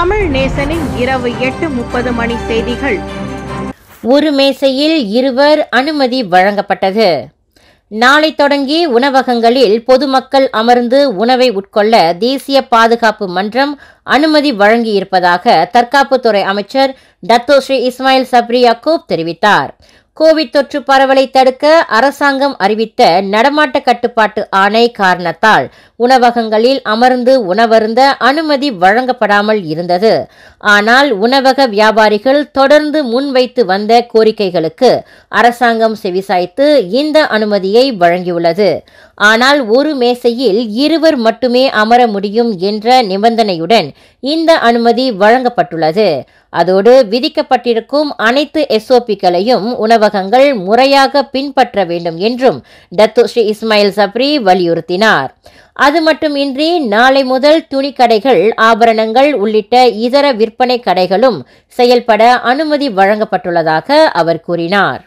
தமிழ் நேசனின் இரவு எட்டு முப்பது மணி செய்திகள் ஒரு மேசையில் இருவர் அனுமதி வழங்கப்பட்டது நாளை தொடங்கி உணவகங்களில் பொதுமக்கள் அமர்ந்து உணவை உட்கொள்ள தேசிய பாதுகாப்பு மன்றம் அனுமதி வழங்கியிருப்பதாக தற்காப்புத்துறை அமைச்சர் Dato Sri Ismail Sabri Yaakob தெரிவித்தார் கோவிட் தொற்று பரவலை தடுக்க அரசாங்கம் அறிவித்த நடமாட்ட கட்டுப்பாட்டு ஆணை காரணத்தால் உணவகங்களில் அமர்ந்து உணவருந்த அனுமதி வழங்கப்படாமல் இருந்தது ஆனால் உணவக வியாபாரிகள் தொடர்ந்து முன்வைத்து வந்த கோரிக்கைகளுக்கு அரசாங்கம் செவிசாய்த்து இந்த அனுமதியை வழங்கியுள்ளது ஆனால் ஒரு மேசையில் இருவர் மட்டுமே அமர முடியும் என்ற நிபந்தனையுடன் இந்த அனுமதி வழங்கப்பட்டுள்ளது அதோடு விதிக்கப்பட்டிருக்கும் அனைத்து எஸ்ஓபிக்களையும் உணவகங்கள் முறையாக பின்பற்ற வேண்டும் என்றும் டத்து ஸ்ரீ இஸ்மாயில் சப்ரி வலியுறுத்தினார் அது மட்டுமின்றி நாளை முதல் துணி கடைகள் ஆபரணங்கள் உள்ளிட்ட இதர விற்பனை கடைகளும் செயல்பட அனுமதி வழங்கப்பட்டுள்ளதாக அவர் கூறினார்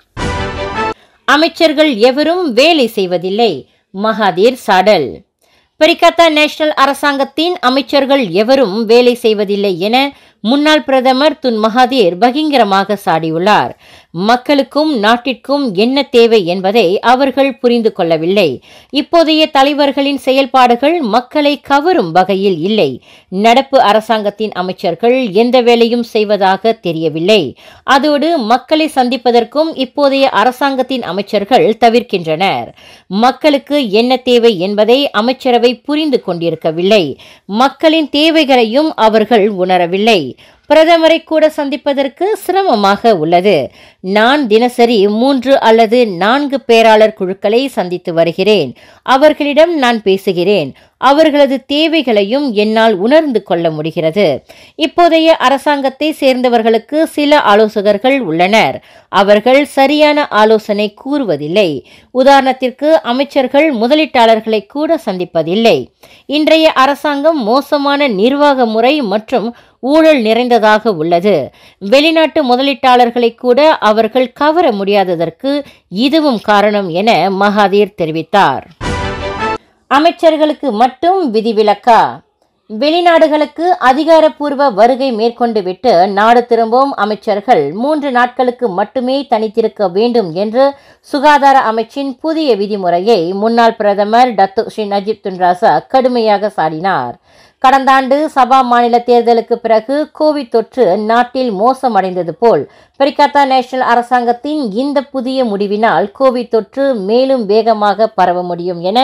அமைச்சர்கள் எவரும் வேலை செய்வதில்லை மகாதீர் சாடல் பெரிகாத்தா நேஷனல் அரசாங்கத்தின் அமைச்சர்கள் எவரும் வேலை செய்வதில்லை என முன்னாள் பிரதமர் துன் மகாதீர் பகிங்கரமாக சாடியுள்ளார் மக்களுக்கும் நாட்டிற்கும் என்ன தேவை என்பதை அவர்கள் புரிந்து கொள்ளவில்லை இப்போதைய தலைவர்களின் செயல்பாடுகள் மக்களை கவரும் வகையில் இல்லை நடப்பு அரசாங்கத்தின் அமைச்சர்கள் எந்த வேலையும் செய்வதாக தெரியவில்லை அதோடு மக்களை சந்திப்பதற்கும் இப்போதைய அரசாங்கத்தின் அமைச்சர்கள் தவிர்க்கின்றனர் மக்களுக்கு என்ன தேவை என்பதை அமைச்சரவை புரிந்து கொண்டிருக்கவில்லை மக்களின் தேவைகளையும் அவர்கள் உணரவில்லை பிரதமரை கூட சந்திப்பதற்கு சிரமமாக உள்ளது நான் தினசரி மூன்று அல்லது நான்கு பேராளர் குழுக்களை சந்தித்து வருகிறேன் அவர்களிடம் நான் பேசுகிறேன் அவர்களது தேவைகளையும் என்னால் உணர்ந்து கொள்ள முடிகிறது இப்போதைய அரசாங்கத்தை சேர்ந்தவர்களுக்கு சில ஆலோசகர்கள் உள்ளனர் அவர்கள் சரியான ஆலோசனை கூறுவதில்லை உதாரணத்திற்கு அமைச்சர்கள் முதலீட்டாளர்களை கூட சந்திப்பதில்லை இன்றைய அரசாங்கம் மோசமான நிர்வாக முறை மற்றும் ஊழல் நிறைந்ததாக உள்ளது வெளிநாட்டு முதலீட்டாளர்களை கூட அவர்கள் கவர முடியாததற்கு இதுவும் காரணம் என மகாதீர் தெரிவித்தார் அமைச்சர்களுக்கு மட்டும் விதிவிலக்கா வெளிநாடுகளுக்கு அதிகாரப்பூர்வ வருகை மேற்கொண்டு விட்டு நாடு திரும்பும் அமைச்சர்கள் மூன்று நாட்களுக்கு மட்டுமே தனித்திருக்க வேண்டும் என்று சுகாதார அமைச்சின் புதிய விதிமுறையை முன்னாள் பிரதமர் டத்து ஸ்ரீ நஜீப் துன்ராசா கடுமையாக சாடினார் கடந்த ஆண்டு சபா மாநில தேர்தலுக்கு பிறகு கோவிட் தொற்று நாட்டில் மோசமடைந்தது போல் பிரிகாத்தா நேஷனல் அரசாங்கத்தின் இந்த புதிய முடிவினால் கோவிட் தொற்று மேலும் வேகமாக பரவ முடியும் என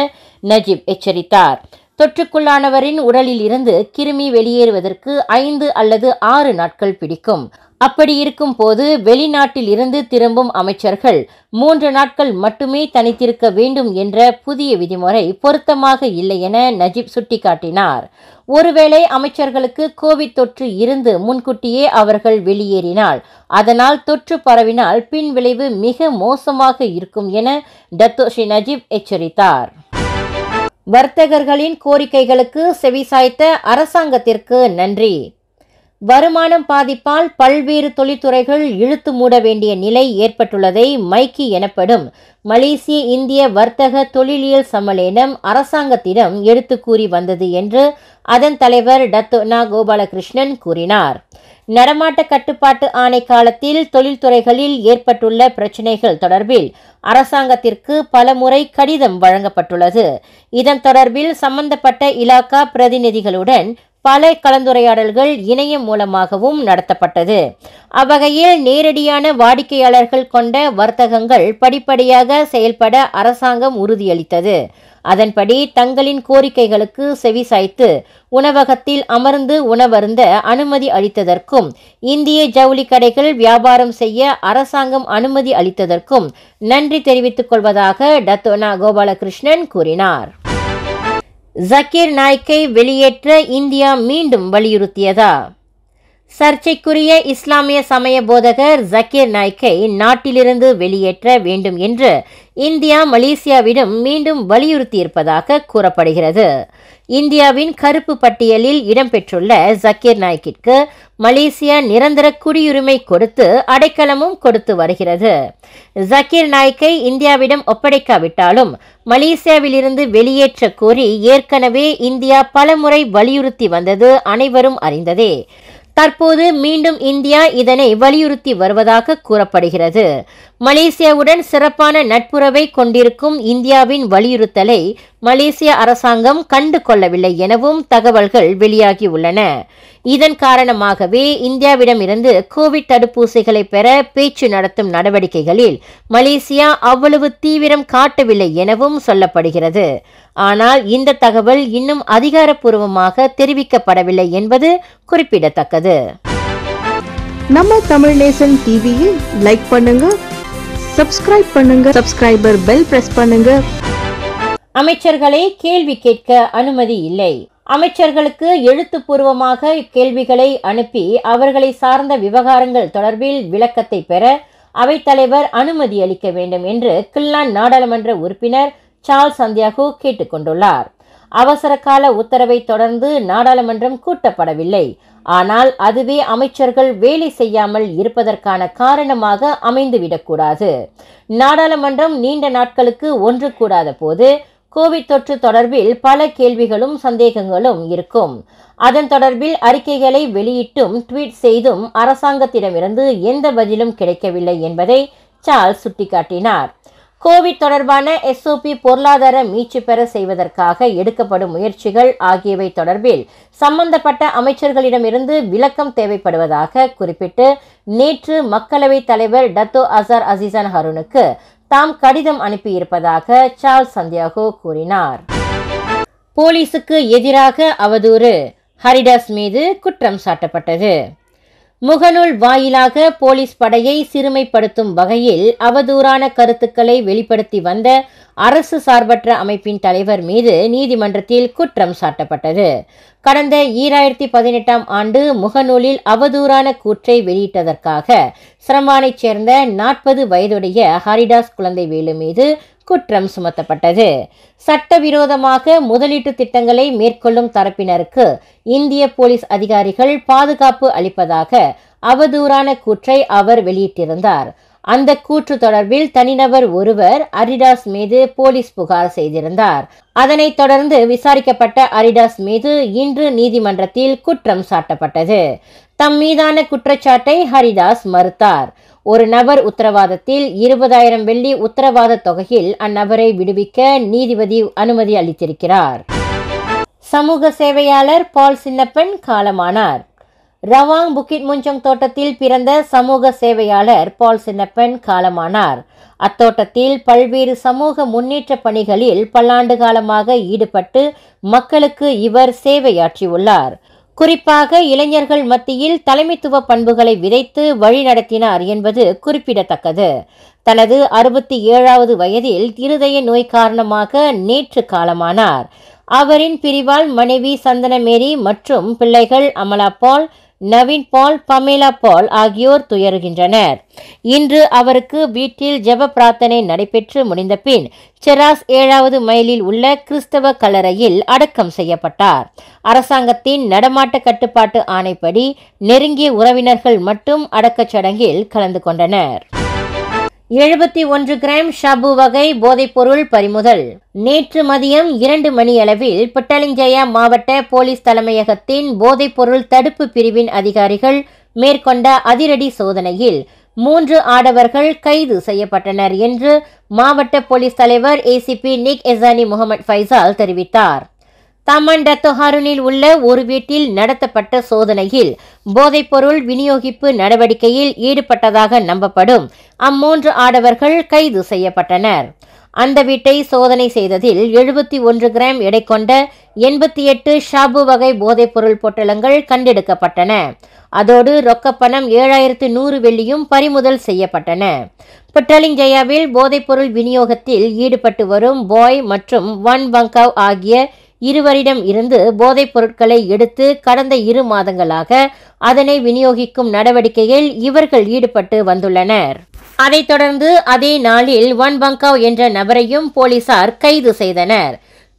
நஜீப் எச்சரித்தார் தொற்றுக்குள்ளானவரின் உடலில் இருந்து கிருமி வெளியேறுவதற்கு ஐந்து அல்லது ஆறு நாட்கள் பிடிக்கும் அப்படி இருக்கும் போது வெளிநாட்டில் இருந்து திரும்பும் அமைச்சர்கள் மூன்று நாட்கள் மட்டுமே தனித்திருக்க வேண்டும் என்ற புதிய விதிமுறை பொருத்தமாக இல்லை என நஜீப் சுட்டிக்காட்டினார் ஒருவேளை அமைச்சர்களுக்கு கோவிட் தொற்று இருந்து முன்கூட்டியே அவர்கள் வெளியேறினால் அதனால் தொற்று பரவினால் பின் விளைவு மிக மோசமாக இருக்கும் என டத்தோஷி நஜீப் எச்சரித்தார் வர்த்தகர்களின் கோரிக்கைகளுக்கு செவிசாய்த்த அரசாங்கத்திற்கு நன்றி வருமானம் பாதிப்பால் பல்வேறு தொழில்துறைகள் இழுத்து மூட வேண்டிய நிலை ஏற்பட்டுள்ளதை மைக்கி எனப்படும் மலேசிய இந்திய வர்த்தக தொழிலியல் சம்மேளனம் அரசாங்கத்திடம் எடுத்து கூறி வந்தது என்று அதன் தலைவர் டத்தோனா கோபாலகிருஷ்ணன் கூறினார் நடமாட்ட கட்டுப்பாட்டு ஆணை காலத்தில் தொழில்துறைகளில் ஏற்பட்டுள்ள பிரச்சினைகள் தொடர்பில் அரசாங்கத்திற்கு பலமுறை கடிதம் வழங்கப்பட்டுள்ளது இதன் தொடர்பில் சம்பந்தப்பட்ட இலாக்கா பிரதிநிதிகளுடன் பல கலந்துரையாடல்கள் இணையம் மூலமாகவும் நடத்தப்பட்டது அவ்வகையில் நேரடியான வாடிக்கையாளர்கள் கொண்ட வர்த்தகங்கள் படிப்படியாக செயல்பட அரசாங்கம் உறுதியளித்தது அதன்படி தங்களின் கோரிக்கைகளுக்கு செவி சாய்த்து உணவகத்தில் அமர்ந்து உணவருந்த அனுமதி அளித்ததற்கும் இந்திய ஜவுளி கடைகள் வியாபாரம் செய்ய அரசாங்கம் அனுமதி அளித்ததற்கும் நன்றி தெரிவித்துக் கொள்வதாக டத்தோனா கோபாலகிருஷ்ணன் கூறினார் ஜக்கீர் நாய்க்கை வெளியேற்ற இந்தியா மீண்டும் வலியுறுத்தியதா சர்ச்சைக்குரிய இஸ்லாமிய சமய போதகர் ஜக்கீர் நாய்க்கை நாட்டிலிருந்து வெளியேற்ற வேண்டும் என்று இந்தியா மலேசியாவிடம் மீண்டும் வலியுறுத்தியிருப்பதாக கூறப்படுகிறது இந்தியாவின் கருப்பு பட்டியலில் இடம்பெற்றுள்ள ஜக்கீர் நாய்க்கிற்கு மலேசியா நிரந்தர குடியுரிமை கொடுத்து அடைக்கலமும் கொடுத்து வருகிறது ஜக்கீர் நாய்க்கை இந்தியாவிடம் ஒப்படைக்காவிட்டாலும் மலேசியாவிலிருந்து வெளியேற்ற கோரி ஏற்கனவே இந்தியா பலமுறை வலியுறுத்தி வந்தது அனைவரும் அறிந்ததே தற்போது மீண்டும் இந்தியா இதனை வலியுறுத்தி வருவதாக கூறப்படுகிறது மலேசியாவுடன் சிறப்பான நட்புறவை கொண்டிருக்கும் இந்தியாவின் வலியுறுத்தலை மலேசிய அரசாங்கம் கண்டு கொள்ளவில்லை எனவும் தகவல்கள் வெளியாகியுள்ளன இதன் காரணமாகவே இந்தியாவிடமிருந்து கோவிட் தடுப்பூசிகளை பெற பேச்சு நடத்தும் நடவடிக்கைகளில் மலேசியா அவ்வளவு தீவிரம் காட்டவில்லை எனவும் சொல்லப்படுகிறது ஆனால் இந்த தகவல் இன்னும் அதிகாரப்பூர்வமாக தெரிவிக்கப்படவில்லை என்பது குறிப்பிடத்தக்கது நம்ம தமிழ் நேசன் டிவியில் லைக் பண்ணுங்க சப்ஸ்கிரைப் பண்ணுங்க சப்ஸ்கிரைபர் பெல் பிரஸ் பண்ணுங்க அமைச்சர்களை கேள்வி கேட்க அனுமதி இல்லை அமைச்சர்களுக்கு எழுத்துப்பூர்வமாக கேள்விகளை அனுப்பி அவர்களை சார்ந்த விவகாரங்கள் தொடர்பில் விளக்கத்தை பெற அவைத்தலைவர் அனுமதி அளிக்க வேண்டும் என்று கில்லான் நாடாளுமன்ற உறுப்பினர் சார்ல்ஸ் சந்தியாகு கேட்டுக்கொண்டுள்ளார் அவசர கால உத்தரவை தொடர்ந்து நாடாளுமன்றம் கூட்டப்படவில்லை ஆனால் அதுவே அமைச்சர்கள் வேலை செய்யாமல் இருப்பதற்கான காரணமாக அமைந்துவிடக்கூடாது நாடாளுமன்றம் நீண்ட நாட்களுக்கு ஒன்று கூடாத போது கோவிட் தொற்று தொடர்பில் பல கேள்விகளும் சந்தேகங்களும் இருக்கும் அதன் தொடர்பில் அறிக்கைகளை வெளியிட்டும் ட்வீட் செய்தும் அரசாங்கத்திடமிருந்து எந்த பதிலும் கிடைக்கவில்லை என்பதை சார்ல்ஸ் சுட்டிக்காட்டினார் கோவிட் தொடர்பான எஸ்ஓபி பொருளாதார மீட்சி பெற செய்வதற்காக எடுக்கப்படும் முயற்சிகள் ஆகியவை தொடர்பில் சம்பந்தப்பட்ட அமைச்சர்களிடமிருந்து விளக்கம் தேவைப்படுவதாக குறிப்பிட்டு நேற்று மக்களவைத் தலைவர் டத்தோ அசார் அசிசன் ஹருனுக்கு தாம் கடிதம் அனுப்பியிருப்பதாக சார்ல்ஸ் சந்தியாகோ கூறினார் போலீசுக்கு எதிராக அவதூறு ஹரிடாஸ் மீது குற்றம் சாட்டப்பட்டது முகநூல் வாயிலாக போலீஸ் படையை சிறுமைப்படுத்தும் வகையில் அவதூறான கருத்துக்களை வெளிப்படுத்தி வந்த அரசு சார்பற்ற அமைப்பின் தலைவர் மீது நீதிமன்றத்தில் குற்றம் சாட்டப்பட்டது கடந்த ஈராயிரத்தி பதினெட்டாம் ஆண்டு முகநூலில் அவதூறான கூற்றை வெளியிட்டதற்காக சிரமானைச் சேர்ந்த நாற்பது வயதுடைய ஹரிதாஸ் வேலு மீது குற்றம் சுமத்தப்பட்டது சட்டவிரோதமாக முதலீட்டு திட்டங்களை மேற்கொள்ளும் தரப்பினருக்கு இந்திய போலீஸ் அதிகாரிகள் பாதுகாப்பு அளிப்பதாக அவதூறான கூற்றை அவர் வெளியிட்டிருந்தார் அந்த கூற்று தொடர்பில் தனிநபர் ஒருவர் அரிடாஸ் மீது போலீஸ் புகார் செய்திருந்தார் அதனைத் தொடர்ந்து விசாரிக்கப்பட்ட அரிடாஸ் மீது இன்று நீதிமன்றத்தில் குற்றம் சாட்டப்பட்டது தம் மீதான குற்றச்சாட்டை ஹரிதாஸ் மறுத்தார் ஒரு நபர் உத்தரவாதத்தில் இருபதாயிரம் வெள்ளி உத்தரவாத தொகையில் அந்நபரை விடுவிக்க நீதிபதி அனுமதி அளித்திருக்கிறார் சமூக சேவையாளர் பால் சின்னப்பன் காலமானார் ரவாங் புக்கிட் முஞ்சங் தோட்டத்தில் பிறந்த சமூக சேவையாளர் பால் சின்னப்பன் காலமானார் அத்தோட்டத்தில் பல்வேறு சமூக முன்னேற்ற பணிகளில் பல்லாண்டு காலமாக ஈடுபட்டு மக்களுக்கு இவர் சேவையாற்றியுள்ளார் குறிப்பாக இளைஞர்கள் மத்தியில் தலைமைத்துவ பண்புகளை விதைத்து வழிநடத்தினார் என்பது குறிப்பிடத்தக்கது தனது அறுபத்தி ஏழாவது வயதில் இருதய நோய் காரணமாக நேற்று காலமானார் அவரின் பிரிவால் மனைவி சந்தனமேரி மற்றும் பிள்ளைகள் அமலா பால் நவீன் பால் பமேலா பால் ஆகியோர் துயருகின்றனர் இன்று அவருக்கு வீட்டில் ஜெப பிரார்த்தனை நடைபெற்று முடிந்த பின் செராஸ் ஏழாவது மைலில் உள்ள கிறிஸ்தவ கலரையில் அடக்கம் செய்யப்பட்டார் அரசாங்கத்தின் நடமாட்ட கட்டுப்பாட்டு ஆணைப்படி நெருங்கிய உறவினர்கள் மட்டும் அடக்கச் சடங்கில் கலந்து கொண்டனர் எழுபத்தி ஒன்று கிராம் ஷாபு வகை போதைப்பொருள் பறிமுதல் நேற்று மதியம் இரண்டு மணியளவில் பிட்டலிஞ்சயா மாவட்ட போலீஸ் தலைமையகத்தின் போதைப்பொருள் தடுப்பு பிரிவின் அதிகாரிகள் மேற்கொண்ட அதிரடி சோதனையில் மூன்று ஆடவர்கள் கைது செய்யப்பட்டனர் என்று மாவட்ட போலீஸ் தலைவர் ACP Nik Ezani Mohamad Faizal தெரிவித்தார் தமண்டத்தொஹாருனில் உள்ள ஒரு வீட்டில் நடத்தப்பட்ட சோதனையில் போதைப்பொருள் விநியோகிப்பு நடவடிக்கையில் ஈடுபட்டதாக நம்பப்படும் அம்மூன்று ஆடவர்கள் கைது செய்யப்பட்டனர் அந்த வீட்டை சோதனை செய்ததில் எழுபத்தி ஒன்று கிராம் எடை கொண்ட எண்பத்தி எட்டு ஷாபு வகை போதைப்பொருள் பொட்டலங்கள் கண்டெடுக்கப்பட்டன அதோடு ரொக்கப்பணம் ஏழாயிரத்து நூறு வெள்ளியும் பறிமுதல் செய்யப்பட்டன புட்டலிங்கயாவில் போதைப்பொருள் விநியோகத்தில் ஈடுபட்டு வரும் பாய் மற்றும் வன் பங்காவ் ஆகிய இருவரிடம் இருந்து போதைப் பொருட்களை எடுத்து கடந்த இரு மாதங்களாக அதனை விநியோகிக்கும் நடவடிக்கையில் இவர்கள் ஈடுபட்டு வந்துள்ளனர் அதைத் தொடர்ந்து அதே நாளில் ஒன் பங்காவ் என்ற நபரையும் போலீசார் கைது செய்தனர்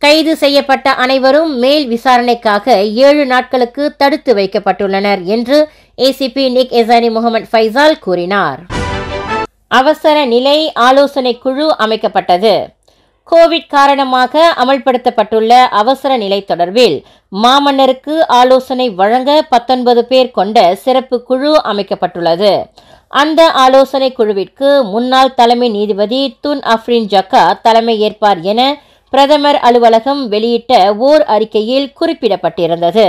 கைது செய்யப்பட்ட அனைவரும் மேல் விசாரணைக்காக ஏழு நாட்களுக்கு தடுத்து வைக்கப்பட்டுள்ளனர் என்று ACP Nik Ezani Mohamad Faizal கூறினார் அவசர நிலை ஆலோசனை குழு அமைக்கப்பட்டது கோவிட் காரணமாக அமல்படுத்தப்பட்டுள்ள அவசர நிலை தொடர்பில் மாமன்னருக்கு ஆலோசனை வழங்க பத்தொன்பது பேர் கொண்ட சிறப்பு குழு அமைக்கப்பட்டுள்ளது அந்த ஆலோசனை குழுவிற்கு முன்னாள் தலைமை நீதிபதி துன் அஃப்ரின் ஜக்கா தலைமை ஏற்பார் என பிரதமர் அலுவலகம் வெளியிட்ட ஓர் அறிக்கையில் குறிப்பிடப்பட்டிருந்தது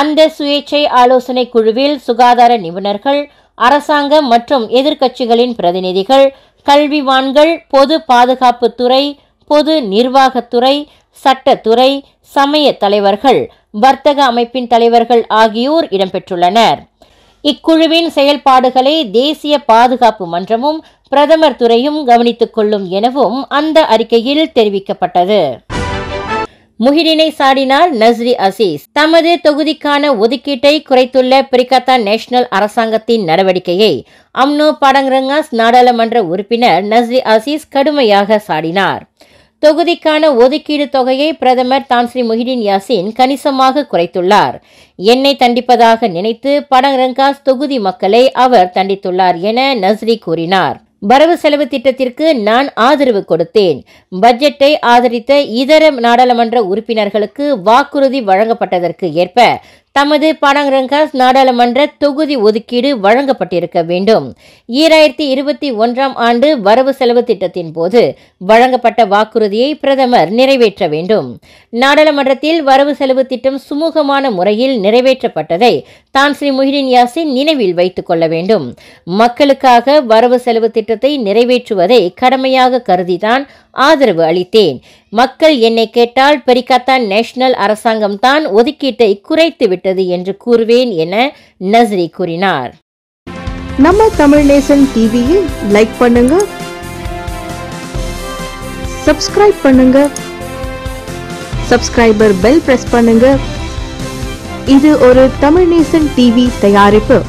அந்த சுயேட்சை ஆலோசனை குழுவில் சுகாதார நிபுணர்கள் அரசாங்க மற்றும் எதிர்க்கட்சிகளின் பிரதிநிதிகள் கல்விவான்கள் பொது பாதுகாப்புத்துறை பொது நிர்வாகத்துறை சட்டத்துறை சமய தலைவர்கள் வர்த்தக அமைப்பின் தலைவர்கள் ஆகியோர் இடம்பெற்றுள்ளனர் இக்குழுவின் செயல்பாடுகளை தேசிய பாதுகாப்பு மன்றமும் பிரதமர் துறையும் கவனித்துக் கொள்ளும் எனவும் அந்த அறிக்கையில் தெரிவிக்கப்பட்டது முஹிடினை சாடினார் நஸ்ரி அசீஸ் தமது தொகுதிக்கான ஒதுக்கீட்டை குறைத்துள்ள பிரிகத்தா நேஷனல் அரசாங்கத்தின் நடவடிக்கையை அம்னோ படங்கரங்காஸ் நாடாளுமன்ற உறுப்பினர் நஸ்ரி அசீஸ் கடுமையாக சாடினார் தொகுதிக்கான ஒதுக்கீடு தொகையை பிரதமர் தான்ஸ்ரீ ஸ்ரீ முஹிடின் யாசின் கணிசமாக குறைத்துள்ளார் என்னை தண்டிப்பதாக நினைத்து படரங்காஸ் தொகுதி மக்களை அவர் தண்டித்துள்ளார் என நஸ்ரி கூறினார் வரவு செலவு திட்டத்திற்கு நான் ஆதரவு கொடுத்தேன் பட்ஜெட்டை ஆதரித்த இதர நாடாளுமன்ற உறுப்பினர்களுக்கு வாக்குறுதி வழங்கப்பட்டதற்கு ஏற்ப தமது பாடாங்கரங்காஸ் நாடாளுமன்ற தொகுதி ஒதுக்கீடு வழங்கப்பட்டிருக்க வேண்டும் ஈராயிரத்தி இருபத்தி ஒன்றாம் ஆண்டு வரவு செலவு திட்டத்தின் போது வழங்கப்பட்ட வாக்குறுதியை பிரதமர் நிறைவேற்ற வேண்டும் நாடாளுமன்றத்தில் வரவு செலவு திட்டம் சுமூகமான முறையில் நிறைவேற்றப்பட்டதை தான் ஸ்ரீ முஹிடின் யாசின் நினைவில் வைத்துக் கொள்ள வேண்டும் மக்களுக்காக வரவு செலவு திட்டத்தை நிறைவேற்றுவதை கடமையாக கருதிதான் ஆதரவு அளித்தேன் மக்கள் என்னை கேட்டால் பெரிகத்தான் நேஷனல் அரசாங்கம் தான் ஒதுக்கீட்டை குறைத்து விட்டது என்று கூறுவேன் என நஸ்ரி கூறினார் நம்ம தமிழ் நேசன் டிவியில் லைக் பண்ணுங்க சப்ஸ்கிரைப் பண்ணுங்க சப்ஸ்கிரைபர் பெல் பிரஸ் பண்ணுங்க இது ஒரு தமிழ்நேசன் டிவி தயாரிப்பு